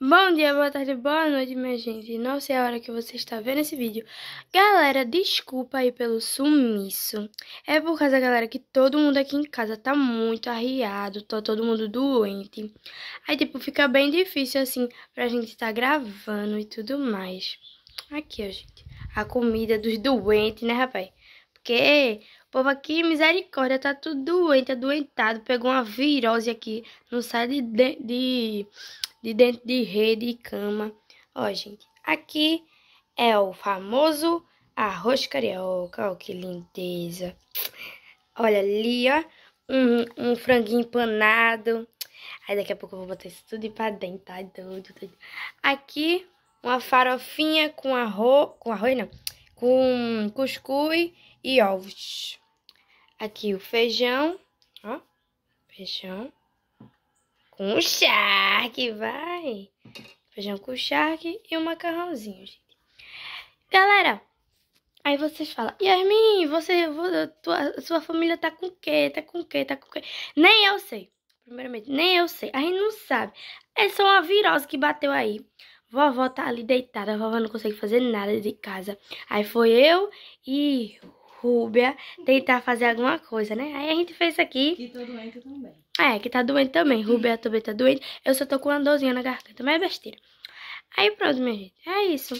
Bom dia, boa tarde, boa noite, minha gente. Não sei a hora que você está vendo esse vídeo. Galera, desculpa aí pelo sumiço. É por causa, galera, que todo mundo aqui em casa tá muito arriado, tá todo mundo doente. Aí, tipo, fica bem difícil, assim, pra gente estar tá gravando e tudo mais. Aqui, ó, gente. A comida dos doentes, né, rapaz? Porque o povo aqui, misericórdia, tá tudo doente, adoentado. Pegou uma virose aqui, não sai de... de de dentro de rede e cama. Ó, gente, aqui é o famoso arroz carioca. Ó, que lindeza. Olha ali, ó, um, um franguinho empanado. Aí daqui a pouco eu vou botar isso tudo pra dentro, tá? Doido, tá doido. Aqui, uma farofinha com arroz, com arroz não, com cuscuz e ovos. Aqui o feijão, ó, feijão. Um charque, vai. Feijão com charque e um macarrãozinho, gente. Galera, aí vocês falam, Yasmin, você, tua, sua família tá com o quê? Tá com o quê? Tá com o quê? Nem eu sei. Primeiramente, nem eu sei. A gente não sabe. É só uma virose que bateu aí. Vovó tá ali deitada, a vovó não consegue fazer nada de casa. Aí foi eu e Rúbia uhum. tentar fazer alguma coisa, né? Aí a gente fez isso aqui. Que tô doente também. É, que tá doente também. Rúbia uhum. também tá doente. Eu só tô com uma dorzinha na garganta, mas é besteira. Aí pronto, minha gente. É isso.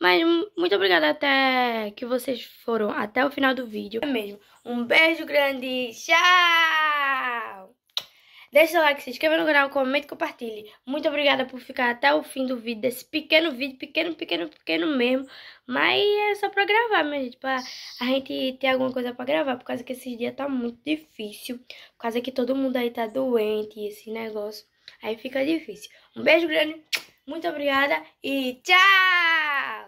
Mas muito obrigada até que vocês foram até o final do vídeo. É mesmo. Um beijo grande. Tchau! Deixe seu like, se inscreva no canal, comente e compartilhe. Muito obrigada por ficar até o fim do vídeo, desse pequeno vídeo, pequeno, pequeno, pequeno mesmo. Mas é só pra gravar, minha gente, pra a gente ter alguma coisa pra gravar, por causa que esses dias tá muito difícil, por causa que todo mundo aí tá doente, esse negócio, aí fica difícil. Um beijo grande, muito obrigada e tchau!